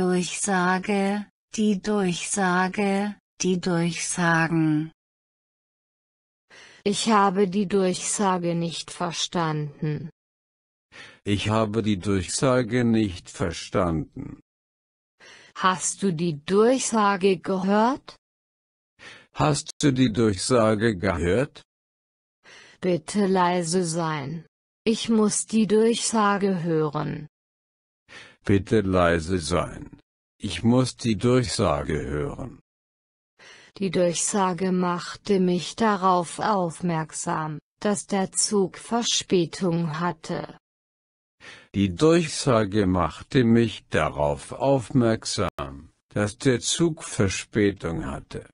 Durchsage, die Durchsage, die Durchsagen. Ich habe die Durchsage nicht verstanden. Ich habe die Durchsage nicht verstanden. Hast du die Durchsage gehört? Hast du die Durchsage gehört? Bitte leise sein. Ich muss die Durchsage hören. Bitte leise sein. Ich muss die Durchsage hören. Die Durchsage machte mich darauf aufmerksam, dass der Zug Verspätung hatte. Die Durchsage machte mich darauf aufmerksam, dass der Zug Verspätung hatte.